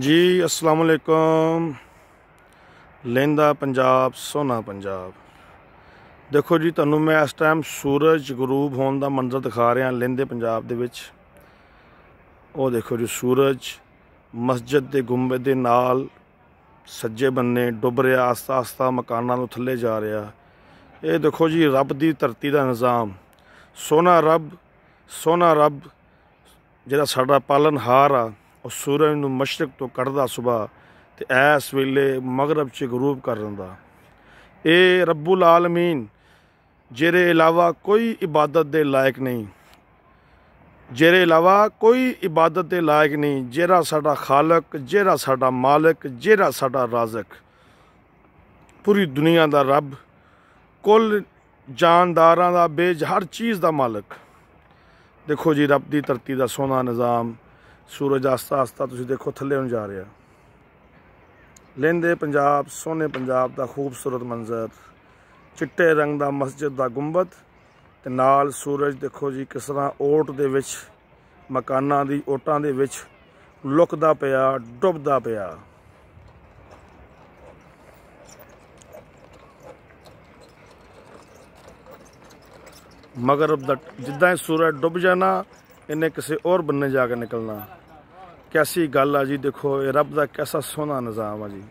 ਜੀ ਅਸਲਾਮ ਅਲੈਕਮ ਲੈਂਦਾ ਪੰਜਾਬ ਸੋਨਾ ਪੰਜਾਬ ਦੇਖੋ ਜੀ ਤੁਹਾਨੂੰ ਮੈਂ ਇਸ ਟਾਈਮ ਸੂਰਜ ਗਰੂਬ ਹੋਣ ਦਾ ਮੰਜ਼ਰ ਦਿਖਾ ਰਿਹਾ ਲੈਂਦੇ ਪੰਜਾਬ ਦੇ ਵਿੱਚ ਉਹ ਦੇਖੋ ਜੀ ਸੂਰਜ ਮਸਜਿਦ ਦੇ ਗੁੰਬਦ ਦੇ ਨਾਲ ਸੱਜੇ ਬੰਨੇ ਡੁੱਬ ਰਿਹਾ ਆਸਤਾ ਆਸਤਾ ਮਕਾਨਾਂ ਨੂੰ ਥੱਲੇ ਜਾ ਰਿਹਾ ਇਹ ਦੇਖੋ ਜੀ ਰੱਬ ਦੀ ਧਰਤੀ ਦਾ ਨਿਜ਼ਾਮ ਸੋਨਾ ਰੱਬ ਸੋਨਾ ਰੱਬ ਜਿਹੜਾ ਸਾਡਾ ਪਾਲਨ ਹਾਰ ਆ ਉਹ ਸੂਰਜ ਨੂੰ ਮਸ਼ਰਕ ਤੋਂ ਕੱਢਦਾ ਸਵੇਰ ਤੇ ਐਸ ਵੇਲੇ ਮਗਰਬ 'ਚ ਗਰੂਬ ਕਰ ਦਿੰਦਾ ਇਹ ਰੱਬੁਲ ਆਲਮੀਨ ਜਿਹਦੇ ਇਲਾਵਾ ਕੋਈ ਇਬਾਦਤ ਦੇ ਲਾਇਕ ਨਹੀਂ ਜਿਹਦੇ ਇਲਾਵਾ ਕੋਈ ਇਬਾਦਤ ਦੇ ਲਾਇਕ ਨਹੀਂ ਜਿਹੜਾ ਸਾਡਾ ਖਾਲਕ ਜਿਹੜਾ ਸਾਡਾ ਮਾਲਕ ਜਿਹੜਾ ਸਾਡਾ ਰਾਜ਼ਕ ਪੂਰੀ ਦੁਨੀਆ ਦਾ ਰੱਬ ਕੁੱਲ ਜਾਨਦਾਰਾਂ ਦਾ ਬੇਜ ਹਰ ਚੀਜ਼ ਦਾ ਮਾਲਕ ਦੇਖੋ ਜੀ ਰੱਬ ਦੀ ਧਰਤੀ ਦਾ ਸੋਨਾ ਨਿਜ਼ਾਮ ਸੂਰਜ ਆਸਤਾ ਆਸਤਾ ਤੁਸੀਂ ਦੇਖੋ ਥੱਲੇ ਨੂੰ ਜਾ ਰਿਹਾ ਲੈਂਦੇ ਪੰਜਾਬ ਸੋਨੇ ਪੰਜਾਬ ਦਾ ਖੂਬਸੂਰਤ ਮੰਜ਼ਰ ਚਿੱਟੇ ਰੰਗ ਦਾ ਮਸਜਿਦ ਦਾ ਗੁੰਬਦ ਤੇ ਨਾਲ ਸੂਰਜ ਦੇਖੋ ਜੀ ਕਿਸ ਤਰ੍ਹਾਂ ਓਟ ਦੇ ਵਿੱਚ ਮਕਾਨਾਂ ਦੀ ਓਟਾਂ ਦੇ ਵਿੱਚ ਲੁਕਦਾ ਪਿਆ ਡੁੱਬਦਾ ਪਿਆ ਮਗਰਬ ਦਾ ਜਿੱਦਾਂ ਸੂਰਜ ਡੁੱਬ ਜਾਣਾ ਇਹਨੇ ਕਿਸੇ ਹੋਰ ਬੰਨੇ ਜਾ ਕੇ ਨਿਕਲਣਾ ਕੈਸੀ ਗੱਲ ਆ ਜੀ ਦੇਖੋ ਇਹ ਰੱਬ ਦਾ ਕੈਸਾ ਸੋਹਣਾ ਨਿਜ਼ਾਮ ਆ ਜੀ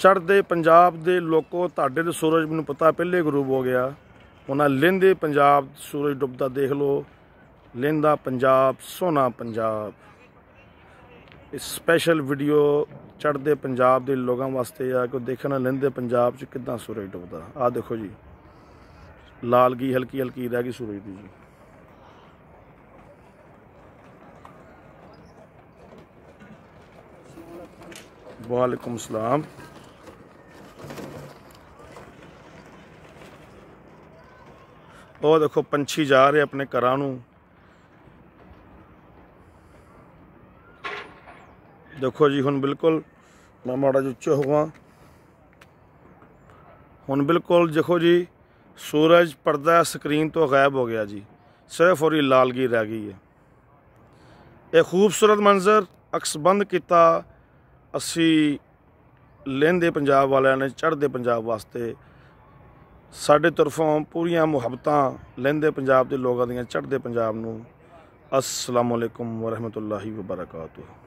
ਚੜਦੇ ਪੰਜਾਬ ਦੇ ਲੋਕੋ ਤੁਹਾਡੇ ਦੇ ਸੂਰਜ ਨੂੰ ਪਤਾ ਪਹਿਲੇ ਗਰੂਬ ਹੋ ਗਿਆ ਉਹਨਾਂ ਲੈਂਦੇ ਪੰਜਾਬ ਸੂਰਜ ਡੁੱਬਦਾ ਦੇਖ ਲਓ ਲੈਂਦਾ ਪੰਜਾਬ ਸੋਹਣਾ ਪੰਜਾਬ ਇਸ ਸਪੈਸ਼ਲ ਵੀਡੀਓ ਚੜਦੇ ਪੰਜਾਬ ਦੇ ਲੋਕਾਂ ਵਾਸਤੇ ਆ ਕਿ ਦੇਖਣਾ ਲੈਂਦੇ ਪੰਜਾਬ 'ਚ ਕਿਦਾਂ ਸੂਰਜ ਡੁੱਬਦਾ ਆ ਦੇਖੋ ਜੀ ਲਾਲਗੀ ਹਲਕੀ ਹਲਕੀ ਰਹਿ ਗਈ ਸੂਰਜ ਦੀ ਜੀ ਵਾਲੇਕੁਮ ਸਲਾਮ ਉਹ ਦੇਖੋ ਪੰਛੀ ਜਾ ਰਹੇ ਆਪਣੇ ਘਰਾਂ ਨੂੰ ਦੇਖੋ ਜੀ ਹੁਣ ਬਿਲਕੁਲ ਮੈਂ ਮਾੜਾ ਜਿਹਾ ਉੱਚਾ ਹੋਵਾਂ ਹੁਣ ਬਿਲਕੁਲ ਦੇਖੋ ਜੀ ਸੂਰਜ ਪਰਦਾ ਸਕਰੀਨ ਤੋਂ ਗਾਇਬ ਹੋ ਗਿਆ ਜੀ ਸਿਰਫ ਔਰ ਇਹ ਲਾਲਗੀ ਰਹਿ ਗਈ ਹੈ ਇਹ ਖੂਬਸੂਰਤ ਮੰਜ਼ਰ ਅਕਸ ਬੰਦ ਕੀਤਾ ਅਸੀਂ ਲਹਿੰਦੇ ਪੰਜਾਬ ਵਾਲਿਆਂ ਨੇ ਚੜ੍ਹਦੇ ਪੰਜਾਬ ਵਾਸਤੇ ਸਾਡੇ ਤਰਫੋਂ ਪੂਰੀਆਂ ਮੁਹੱਬਤਾਂ ਲਹਿੰਦੇ ਪੰਜਾਬ ਦੇ ਲੋਕਾਂ ਦੀਆਂ ਚੜ੍ਹਦੇ ਪੰਜਾਬ ਨੂੰ ਅਸਲਾਮ ਅਲੈਕੁਮ ਵਬਰਕਾਤੁਹ